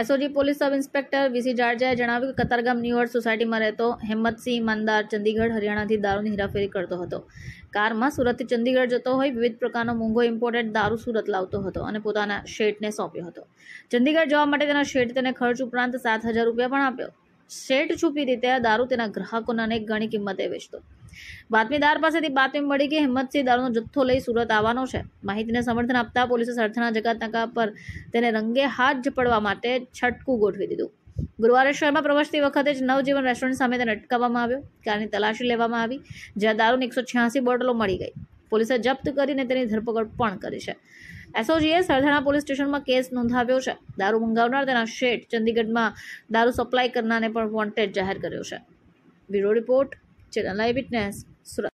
SOG police sub inspector VC જાડજાએ જણાવ્યું કે કતારગામ ન્યૂયોર્ક સોસાયટીમાં રહેતો હેમ્મતસિંહ માનદાર ચંદીગઢ હરિયાણાથી દારૂની હેરાફેરી કરતો હતો કારમાં સુરતથી ચંદીગઢ જતો હોય વિવિધ પ્રકારનો મોંઘો ઇમ્પોર્ટેડ દારૂ સુરત લાવતો હતો અને પોતાના શેઠને સોંપ્યો હતો ચંદીગઢ જવા માટે તેના શેઠ તેને ખર્ચ ઉપરાંત સાત હજાર રૂપિયા પણ આપ્યો શેઠ છુપી રીતે આ દારૂ તેના ગ્રાહકોને અનેક ગણી કિંમતે વેચતો બાતમીદાર પાસેથી બાતમી મળી કે હિંમતસિંહ દારૂનો જથ્થો લઈ સુરત આવવાનો છે માહિતીને સમર્થન આપતા પોલીસે સરથાણા જકાતનાકા પર તેને રંગે હાથ ઝપડવા માટે છટકું ગોઠવી દીધું ગુરુવારે શહેરમાં પ્રવેશતી વખતે જ નવજીવન રેસ્ટોરન્ટ સામે તેને અટકાવવામાં આવ્યો કારની તલાશી લેવામાં આવી જ્યાં દારૂની એકસો છ્યાસી બોટલો મળી ગઈ પોલીસે જપ્ત કરીને તેની ધરપકડ પણ કરી છે એસઓજીએ સરથાણા પોલીસ સ્ટેશનમાં કેસ નોંધાવ્યો છે દારૂ મંગાવનાર તેના શેઠ ચંદીગઢમાં દારૂ સપ્લાય કરનારને પણ વોન્ટેડ જાહેર કર્યો છે bureau report channel eyewitness Surat